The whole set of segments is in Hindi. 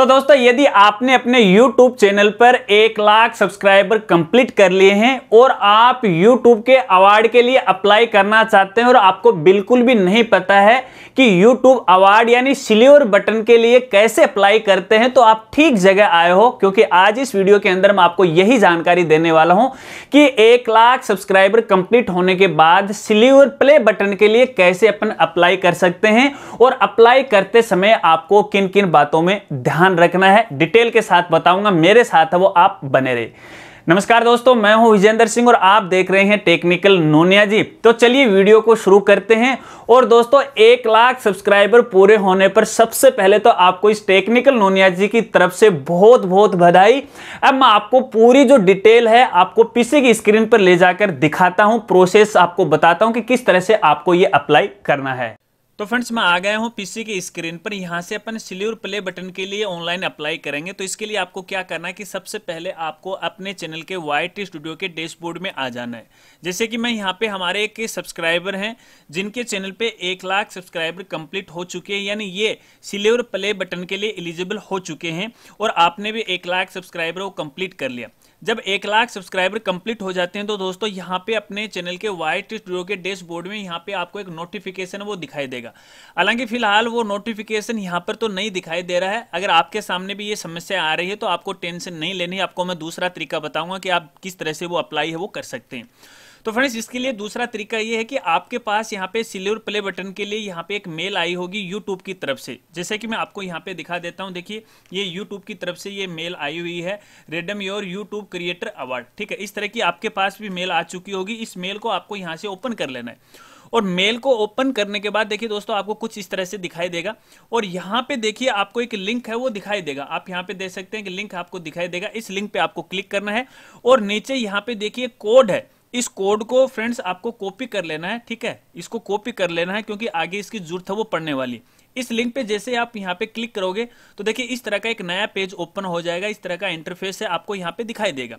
तो दोस्तों यदि आपने अपने YouTube चैनल पर एक लाख सब्सक्राइबर कंप्लीट कर लिए हैं और आप YouTube के अवार्ड के लिए अप्लाई करना चाहते हैं और आपको बिल्कुल भी नहीं पता है कि YouTube अवार्ड यानी सिल्वर बटन के लिए कैसे अप्लाई करते हैं तो आप ठीक जगह आए हो क्योंकि आज इस वीडियो के अंदर मैं आपको यही जानकारी देने वाला हूं कि एक लाख सब्सक्राइबर कंप्लीट होने के बाद सिल्वर प्ले बटन के लिए कैसे अपन अप्लाई कर सकते हैं और अप्लाई करते समय आपको किन किन बातों में ध्यान ध्यान रखना है डिटेल के साथ बताऊंगा मेरे साथ है वो आप बने रहे नमस्कार दोस्तों मैं हूं विजेंद्र सिंह और आप देख रहे हैं टेक्निकल नोनिया जी तो चलिए वीडियो को शुरू करते हैं और दोस्तों एक लाख सब्सक्राइबर पूरे होने पर सबसे पहले तो आपको इस टेक्निकल नोनिया जी की तरफ से बहुत बहुत बधाई अब मैं आपको पूरी जो डिटेल है आपको पीसी की स्क्रीन पर ले जाकर दिखाता हूँ प्रोसेस आपको बताता हूँ कि किस तरह से आपको ये अप्लाई करना है तो फ्रेंड्स मैं आ गया हूँ पीसी की स्क्रीन पर यहाँ से अपन सिल्यूर प्ले बटन के लिए ऑनलाइन अप्लाई करेंगे तो इसके लिए आपको क्या करना है कि सबसे पहले आपको अपने चैनल के वाई स्टूडियो के डैशबोर्ड में आ जाना है जैसे कि मैं यहाँ पे हमारे एक सब्सक्राइबर हैं जिनके चैनल पे एक लाख सब्सक्राइबर कंप्लीट हो चुके हैं यानी ये सिल्यूर प्ले बटन के लिए एलिजिबल हो चुके हैं और आपने भी एक लाख सब्सक्राइबर को कंप्लीट कर लिया जब एक लाख सब्सक्राइबर कंप्लीट हो जाते हैं तो दोस्तों यहाँ पे अपने चैनल के वाइट स्टूडियो के डैशबोर्ड में यहाँ पे आपको एक नोटिफिकेशन वो दिखाई देगा हालांकि फिलहाल वो नोटिफिकेशन यहाँ पर तो नहीं दिखाई दे रहा है अगर आपके सामने भी ये समस्या आ रही है तो आपको टेंशन नहीं लेनी आपको मैं दूसरा तरीका बताऊंगा कि आप किस तरह से वो अप्लाई है वो कर सकते हैं तो फ्रेंड्स इसके लिए दूसरा तरीका ये है कि आपके पास यहाँ पे सिल्वर प्ले बटन के लिए यहाँ पे एक मेल आई होगी यूट्यूब की तरफ से जैसे कि मैं आपको यहाँ पे दिखा देता हूँ देखिए ये यूट्यूब की तरफ से ये मेल आई हुई है redeem your YouTube creator award ठीक है इस तरह की आपके पास भी मेल आ चुकी होगी इस मेल को आपको यहाँ से ओपन कर लेना है और मेल को ओपन करने के बाद देखिए दोस्तों आपको कुछ इस तरह से दिखाई देगा और यहाँ पे देखिए आपको एक लिंक है वो दिखाई देगा आप यहाँ पे देख सकते हैं कि लिंक आपको दिखाई देगा इस लिंक पे आपको क्लिक करना है और नीचे यहाँ पे देखिए कोड है इस कोड को फ्रेंड्स आपको कॉपी कर लेना है ठीक है इसको कॉपी कर लेना है क्योंकि आगे इसकी जरूरत है वो पढ़ने वाली इस लिंक पे जैसे आप यहाँ पे क्लिक करोगे तो देखिए इस तरह का एक नया पेज ओपन हो जाएगा इस तरह का इंटरफेस है आपको यहाँ पे दिखाई देगा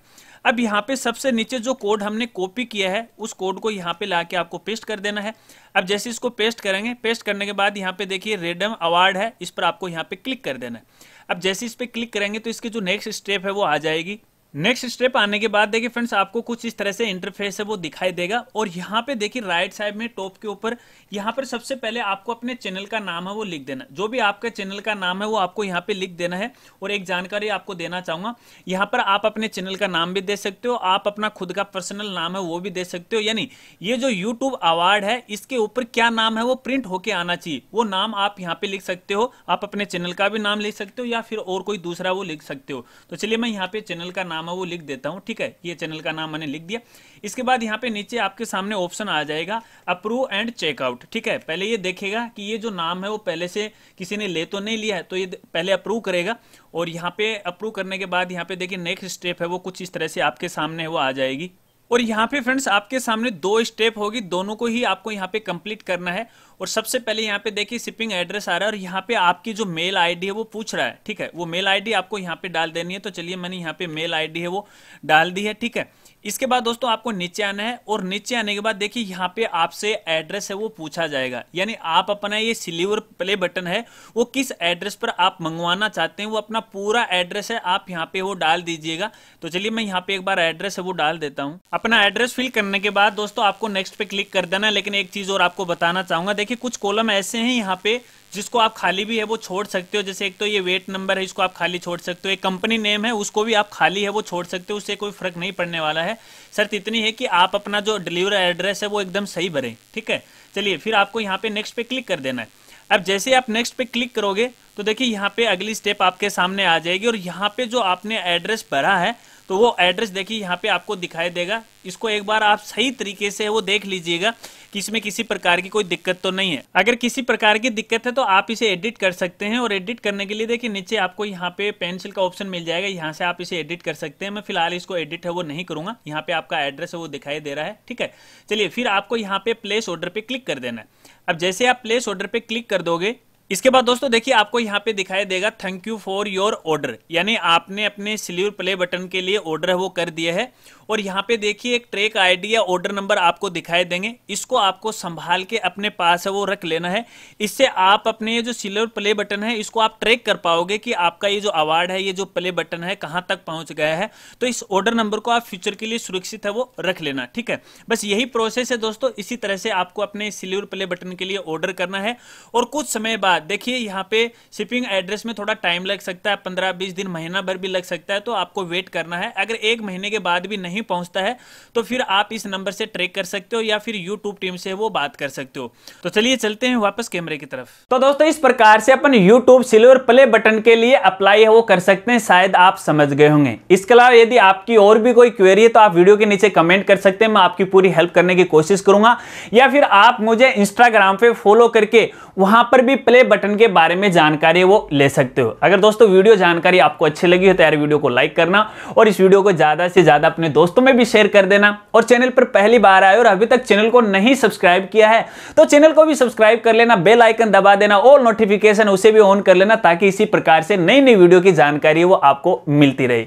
अब यहाँ पे सबसे नीचे जो कोड हमने कॉपी किया है उस कोड को यहाँ पे ला के आपको पेस्ट कर देना है अब जैसे इसको पेस्ट करेंगे पेस्ट करने के बाद यहाँ पे देखिए रेडम अवार्ड है इस पर आपको यहाँ पे क्लिक कर देना है अब जैसे इस पर क्लिक करेंगे तो इसके जो नेक्स्ट स्टेप है वो आ जाएगी नेक्स्ट स्टेप आने के बाद देखिए फ्रेंड्स आपको कुछ इस तरह से इंटरफेस है वो दिखाई देगा और यहाँ पे देखिए राइट साइड में टॉप के ऊपर यहाँ पर सबसे पहले आपको अपने चैनल का नाम है वो लिख देना जो भी आपका चैनल का नाम है वो आपको यहाँ पे लिख देना है और एक जानकारी आपको देना चाहूंगा यहाँ पर आप अपने चैनल का नाम भी दे सकते हो आप अपना खुद का पर्सनल नाम है वो भी दे सकते हो यानी ये जो यूट्यूब अवार्ड है इसके ऊपर क्या नाम है वो प्रिंट होके आना चाहिए वो नाम आप यहाँ पे लिख सकते हो आप अपने चैनल का भी नाम लिख सकते हो या फिर और कोई दूसरा वो लिख सकते हो तो चलिए मैं यहाँ पे चैनल का नाम नाम है वो लिख देता हूँ ठीक है ये चैनल का नाम मैंने लिख दिया इसके बाद यहाँ पे नीचे आपके सामने ऑप्शन आ जाएगा अप्रूव एंड चेकआउट ठीक है पहले ये देखेगा कि ये जो नाम है वो पहले से किसी ने ले तो नहीं लिया है तो ये पहले अप्रूव करेगा और यहाँ पे अप्रूव करने के बाद यहाँ पे देखिए नेक्स्ट स्टेप है वो कुछ इस तरह से आपके सामने वो आ जाएगी और यहाँ पे फ्रेंड्स आपके सामने दो स्टेप होगी दोनों को ही आपको यहाँ पे कंप्लीट करना है और सबसे पहले यहाँ पे देखिए शिपिंग एड्रेस आ रहा है और यहाँ पे आपकी जो मेल आईडी है वो पूछ रहा है ठीक है वो मेल आईडी आपको यहाँ पे डाल देनी है तो चलिए मैंने यहाँ पे मेल आईडी है वो डाल दी है ठीक है इसके बाद दोस्तों आपको नीचे आना है और नीचे आने के बाद देखिए यहाँ पे आपसे एड्रेस है वो पूछा जाएगा यानी आप अपना ये सिलीवर प्ले बटन है वो किस एड्रेस पर आप मंगवाना चाहते हैं वो अपना पूरा एड्रेस है आप यहाँ पे वो डाल दीजिएगा तो चलिए मैं यहाँ पे एक बार एड्रेस है वो डाल देता हूँ अपना एड्रेस फिल करने के बाद दोस्तों आपको नेक्स्ट पे क्लिक कर देना लेकिन एक चीज और आपको बताना चाहूंगा देखिए कुछ कॉलम ऐसे है यहाँ पे जिसको आप खाली भी है वो छोड़ सकते हो जैसे एक तो ये वेट नंबर है इसको आप खाली छोड़ सकते हो एक कंपनी नेम है उसको भी आप खाली है वो छोड़ सकते हो उससे कोई फर्क नहीं पड़ने वाला है शर्त इतनी है कि आप अपना जो डिलीवरी एड्रेस है वो एकदम सही भरें ठीक है चलिए फिर आपको यहाँ पे नेक्स्ट पे क्लिक कर देना है अब जैसे आप नेक्स्ट पे क्लिक करोगे तो देखिए यहाँ पे अगली स्टेप आपके सामने आ जाएगी और यहाँ पे जो आपने एड्रेस भरा है तो वो एड्रेस देखिए यहाँ पे आपको दिखाई देगा इसको एक बार आप सही तरीके से वो देख लीजिएगा कि इसमें किसी प्रकार की कोई दिक्कत तो नहीं है अगर किसी प्रकार की दिक्कत है तो आप इसे एडिट कर सकते हैं और एडिट करने के लिए देखिए नीचे आपको यहाँ पे पेंसिल का ऑप्शन मिल जाएगा यहाँ से आप इसे एडिट कर सकते हैं मैं फिलहाल इसको एडिट है वो नहीं करूंगा यहाँ पे आपका एड्रेस है वो दिखाई दे रहा है ठीक है चलिए फिर आपको यहाँ पे प्लेस ऑर्डर पे क्लिक कर देना है अब जैसे आप प्लेस ऑर्डर पे क्लिक कर दोगे इसके बाद दोस्तों देखिए आपको यहाँ पे दिखाई देगा thank you for your order यानी आपने अपने सिल्वर प्ले बटन के लिए ऑर्डर है वो कर दिया है और यहाँ पे देखिए एक ट्रेक आईडी या ऑर्डर नंबर आपको दिखाई देंगे इसको आपको संभाल के अपने पास है वो रख लेना है इससे आप अपने जो सिल्वर प्ले बटन है इसको आप ट्रेक कर पाओगे कि आपका ये जो अवार्ड है ये जो प्ले बटन है कहाँ तक पहुँच गया है तो इस ऑर्डर नंबर को आप फ्यूचर के लिए सुरक्षित है वो रख लेना ठीक है बस यही प्रोसेस है दोस्तों इसी तरह से आपको अपने सिल्वर प्ले बटन के लिए ऑर्डर करना है और कुछ समय बाद बाद देखिए यहाँ पे शिपिंग एड्रेस में थोड़ा टाइम लग सकता है पंद्रह बीस दिन महीना भर भी लग सकता है तो आपको वेट करना है अगर एक महीने के बाद भी नहीं पहुंचता है तो फिर आप इस नंबर से ट्रेक कर सकते हो या फिर यूट्यूब टीम से वो बात कर सकते हो तो चलिए चलते हैं वापस कैमरे की तरफ तो दोस्तों इस प्रकार से अपन यूट्यूब सिल्वर प्ले बटन के लिए अप्लाई है वो कर सकते हैं शायद आप समझ गए होंगे इसके अलावा यदि आपकी और भी कोई क्वेरी है तो आप वीडियो के नीचे कमेंट कर सकते हैं मैं आपकी पूरी हेल्प करने की कोशिश करूंगा या फिर आप मुझे इंस्टाग्राम पे फॉलो करके वहां पर भी प्ले बटन के बारे में जानकारी वो ले सकते हो अगर दोस्तों वीडियो जानकारी आपको अच्छी लगी हो तो यार वीडियो को लाइक करना और इस वीडियो को ज़्यादा से ज़्यादा अपने दोस्तों में भी शेयर कर देना और चैनल पर पहली बार आए और अभी तक चैनल को नहीं सब्सक्राइब किया है तो चैनल को भी सब्सक्राइब कर लेना बेल आइकन दबा देना और नोटिफिकेशन उसे भी ऑन कर लेना ताकि इसी प्रकार से नई नई वीडियो की जानकारी वो आपको मिलती रहे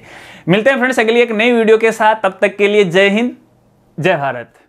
मिलते हैं फ्रेंड्स अगली एक नई वीडियो के साथ तब तक के लिए जय हिंद जय भारत